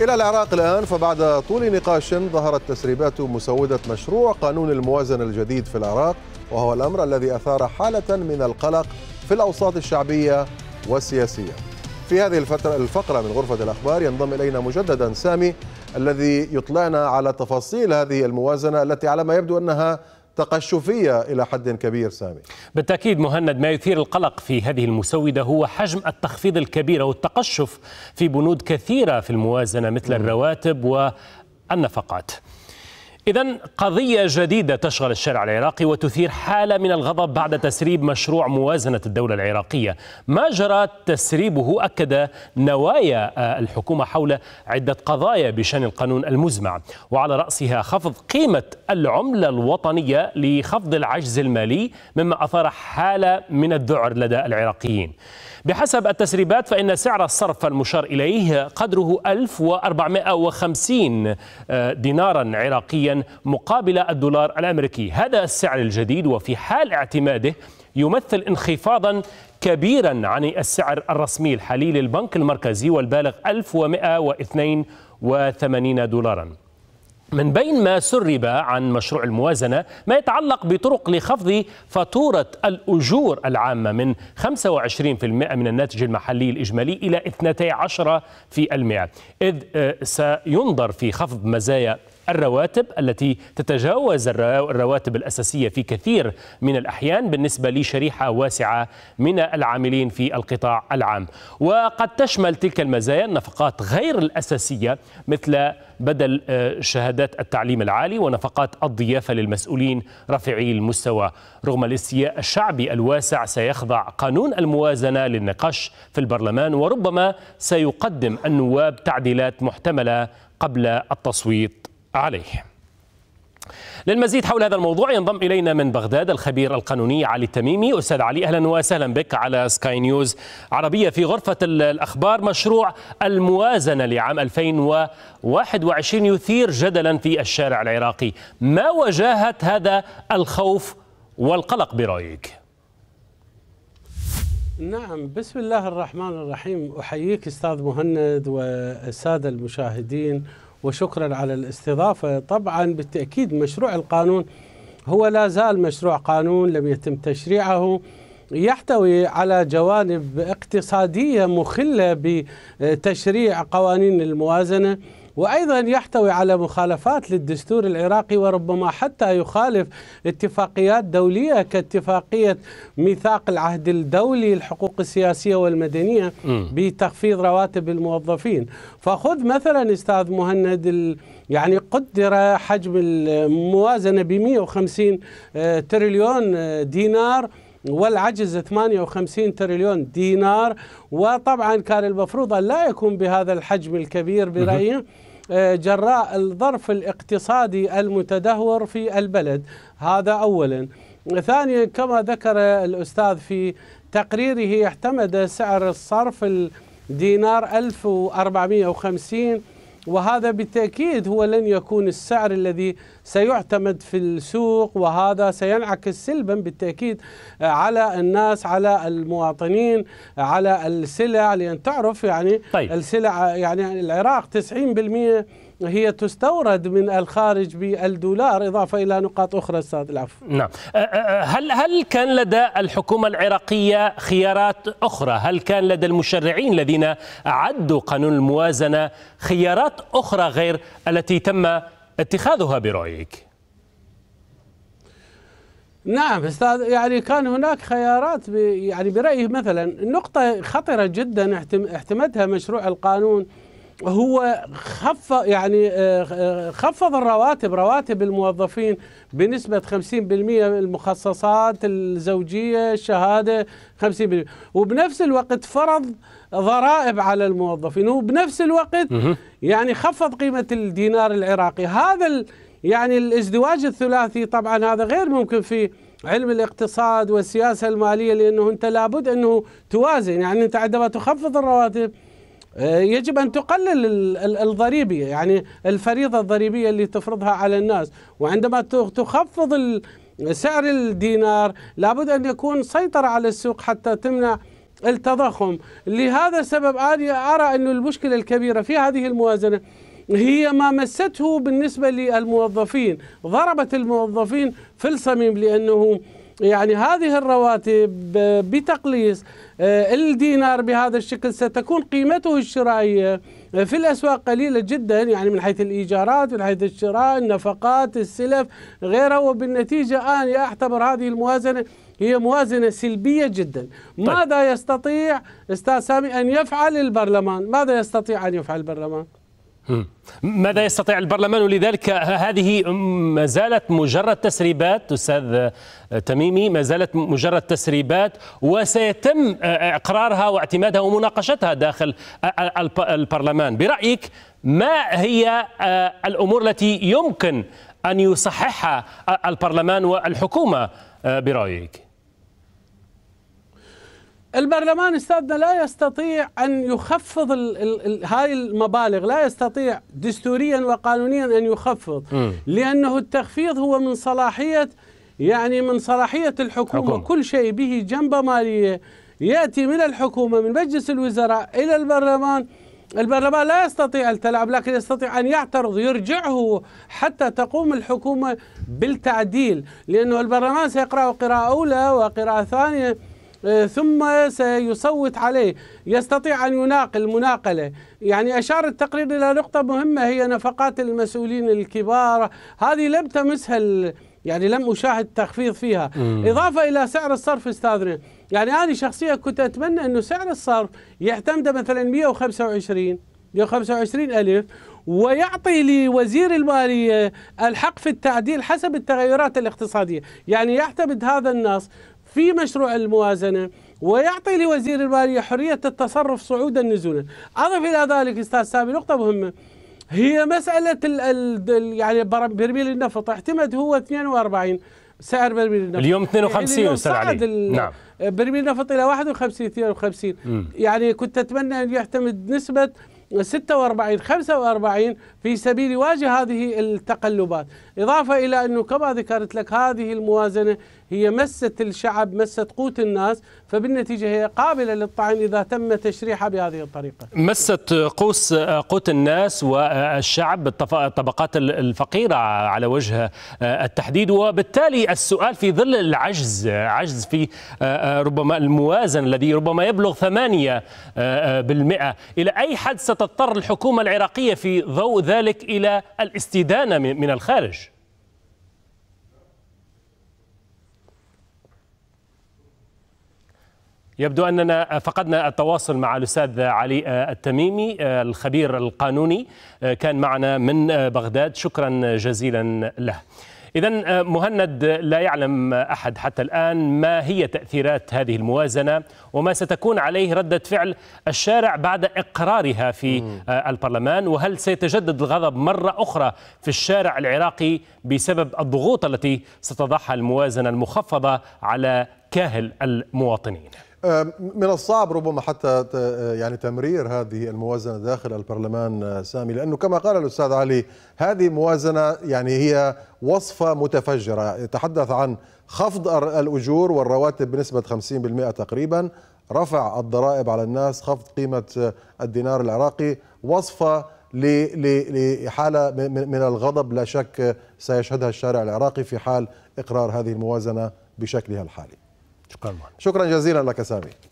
إلى العراق الآن فبعد طول نقاش ظهرت تسريبات مسودة مشروع قانون الموازنة الجديد في العراق وهو الأمر الذي أثار حالة من القلق في الأوساط الشعبية والسياسية في هذه الفترة الفقرة من غرفة الأخبار ينضم إلينا مجددا سامي الذي يطلعنا على تفاصيل هذه الموازنة التي على ما يبدو أنها تقشفية إلى حد كبير سامي بالتأكيد مهند ما يثير القلق في هذه المسودة هو حجم التخفيض الكبير أو التقشف في بنود كثيرة في الموازنة مثل الرواتب والنفقات إذا قضية جديدة تشغل الشارع العراقي وتثير حالة من الغضب بعد تسريب مشروع موازنة الدولة العراقية. ما جرى تسريبه أكد نوايا آه، الحكومة حول عدة قضايا بشأن القانون المزمع وعلى رأسها خفض قيمة العملة الوطنية لخفض العجز المالي مما أثار حالة من الذعر لدى العراقيين. بحسب التسريبات فإن سعر الصرف المشار إليه قدره 1450 آه، دينارا عراقيا مقابل الدولار الأمريكي هذا السعر الجديد وفي حال اعتماده يمثل انخفاضا كبيرا عن السعر الرسمي الحالي للبنك المركزي والبالغ 1182 دولارا من بين ما سرب عن مشروع الموازنة ما يتعلق بطرق لخفض فاتورة الأجور العامة من 25% من الناتج المحلي الإجمالي إلى 12% إذ آه، سينظر في خفض مزايا الرواتب التي تتجاوز الرواتب الأساسية في كثير من الأحيان بالنسبة لشريحة واسعة من العاملين في القطاع العام وقد تشمل تلك المزايا النفقات غير الأساسية مثل بدل آه، شهادات التعليم العالي ونفقات الضيافة للمسؤولين رافعي المستوى رغم الاستياء الشعبي الواسع سيخضع قانون الموازنة للنقاش في البرلمان وربما سيقدم النواب تعديلات محتملة قبل التصويت عليه للمزيد حول هذا الموضوع ينضم الينا من بغداد الخبير القانوني علي التميمي استاذ علي اهلا وسهلا بك على سكاي نيوز عربيه في غرفه الاخبار مشروع الموازنه لعام 2021 يثير جدلا في الشارع العراقي ما وجاهه هذا الخوف والقلق برايك نعم بسم الله الرحمن الرحيم احييك استاذ مهند والساده المشاهدين وشكرا على الاستضافة طبعا بالتأكيد مشروع القانون هو لا زال مشروع قانون لم يتم تشريعه يحتوي على جوانب اقتصادية مخلة بتشريع قوانين الموازنة وأيضا يحتوي على مخالفات للدستور العراقي وربما حتى يخالف اتفاقيات دولية كاتفاقية ميثاق العهد الدولي الحقوق السياسية والمدنية بتخفيض رواتب الموظفين فخذ مثلا أستاذ مهند يعني قدر حجم الموازنة ب 150 آه، تريليون آه، دينار والعجز 58 تريليون دينار وطبعا كان المفروض أن لا يكون بهذا الحجم الكبير برأيي آه، جراء الظرف الاقتصادي المتدهور في البلد هذا أولا ثانيا كما ذكر الأستاذ في تقريره اعتمد سعر الصرف الدينار 1450 وهذا بالتأكيد هو لن يكون السعر الذي سيعتمد في السوق وهذا سينعكس سلبا بالتأكيد على الناس على المواطنين على السلع لأن تعرف يعني طيب. السلع يعني العراق 90% هي تستورد من الخارج بالدولار إضافة إلى نقاط أخرى أستاذ العفو نعم أه، أه، أه، هل, هل كان لدى الحكومة العراقية خيارات أخرى هل كان لدى المشرعين الذين أعدوا قانون الموازنة خيارات أخرى غير التي تم اتخاذها برأيك نعم استاذ يعني كان هناك خيارات يعني برايي مثلا نقطه خطره جدا اعتمدها مشروع القانون هو خفض يعني آه، آه، خفض الرواتب رواتب الموظفين بنسبة 50% المخصصات الزوجية الشهادة 50% وبنفس الوقت فرض ضرائب على الموظفين وبنفس الوقت يعني خفض قيمة الدينار العراقي هذا يعني الازدواج الثلاثي طبعا هذا غير ممكن في علم الاقتصاد والسياسة المالية لأنه أنت لابد أنه توازن يعني أنت عندما تخفض الرواتب آه، يجب أن تقلل الضريبة يعني الفريضة الضريبية اللي تفرضها على الناس وعندما تخفض سعر الدينار لابد أن يكون سيطرة على السوق حتى تمنع التضخم لهذا السبب أنا أرى أن المشكلة الكبيرة في هذه الموازنة هي ما مسته بالنسبة للموظفين ضربت الموظفين في الصميم لأنه يعني هذه الرواتب آه، بتقليص آه، الدينار بهذا الشكل ستكون قيمته الشرائيه آه، في الاسواق قليله جدا يعني من حيث الايجارات من حيث الشراء النفقات السلف غيرها وبالنتيجه انا اعتبر هذه الموازنه هي موازنه سلبيه جدا طيب. ماذا يستطيع استاذ سامي ان يفعل البرلمان ماذا يستطيع ان يفعل البرلمان ماذا يستطيع البرلمان لذلك هذه ما زالت مجرد تسريبات استاذ تميمي ما زالت مجرد تسريبات وسيتم اقرارها واعتمادها ومناقشتها داخل البرلمان برايك ما هي الامور التي يمكن ان يصححها البرلمان والحكومه برايك البرلمان استاذنا لا يستطيع ان يخفض الـ الـ هاي المبالغ لا يستطيع دستوريا وقانونيا ان يخفض م. لانه التخفيض هو من صلاحيه يعني من صلاحيه الحكومه حكومة. كل شيء به جنبه ماليه ياتي من الحكومه من مجلس الوزراء الى البرلمان البرلمان لا يستطيع التلاعب لكن يستطيع أن يعترض يرجعه حتى تقوم الحكومة بالتعديل لأنه البرلمان سيقرأ قراءة أولى وقراءة ثانية إيه، ثم سيصوت عليه يستطيع أن يناقل مناقلة يعني أشار التقرير إلى نقطة مهمة هي نفقات المسؤولين الكبار هذه لم تمسها يعني لم أشاهد تخفيض فيها مم. إضافة إلى سعر الصرف أستاذنا يعني أنا شخصيا كنت أتمنى أنه سعر الصرف يعتمد مثلا 125 125 ألف ويعطي لوزير المالية الحق في التعديل حسب التغيرات الاقتصادية يعني يعتمد هذا النص في مشروع الموازنة ويعطي لوزير المالية حرية التصرف صعودا نزولا أضف إلى ذلك أستاذ سامي نقطة مهمة هي مسألة الـ الـ يعني برميل النفط اعتمد هو 42 سعر برميل النفط اليوم 52 يعني سعر علي نعم برميل النفط الى 51 52 يعني كنت اتمنى ان يعتمد نسبه 46 45 في سبيل يواجه هذه التقلبات، اضافه الى انه كما ذكرت لك هذه الموازنه هي مست الشعب مست قوت الناس فبالنتيجة هي قابلة للطعن إذا تم تشريحها بهذه الطريقة مست قوس قوت الناس والشعب الطبقات الفقيرة على وجه آه، التحديد وبالتالي السؤال في ظل العجز عجز في آه، آه، ربما الموازن الذي ربما يبلغ ثمانية بالمئة إلى أي حد ستضطر الحكومة العراقية في ضوء ذلك إلى الاستدانة من الخارج يبدو أننا فقدنا التواصل مع الأستاذ علي آه، التميمي آه، الخبير القانوني آه، كان معنا من بغداد شكرا جزيلا له إذا مهند لا يعلم أحد حتى الآن ما هي تأثيرات هذه الموازنة وما ستكون عليه ردة فعل الشارع بعد إقرارها في البرلمان وهل سيتجدد الغضب مرة أخرى في الشارع العراقي بسبب الضغوط التي ستضعها الموازنة المخفضة على كاهل المواطنين آه، من الصعب ربما حتى آه، يعني تمرير هذه الموازنه داخل البرلمان آه، سامي لانه كما قال الاستاذ علي هذه موازنه يعني هي وصفه متفجره يتحدث عن خفض الاجور والرواتب بنسبه 50% تقريبا رفع الضرائب على الناس خفض قيمه الدينار العراقي وصفه لحالة من الغضب لا شك سيشهدها الشارع العراقي في حال إقرار هذه الموازنة بشكلها الحالي شكرا مهند. شكرا جزيلا لك سامي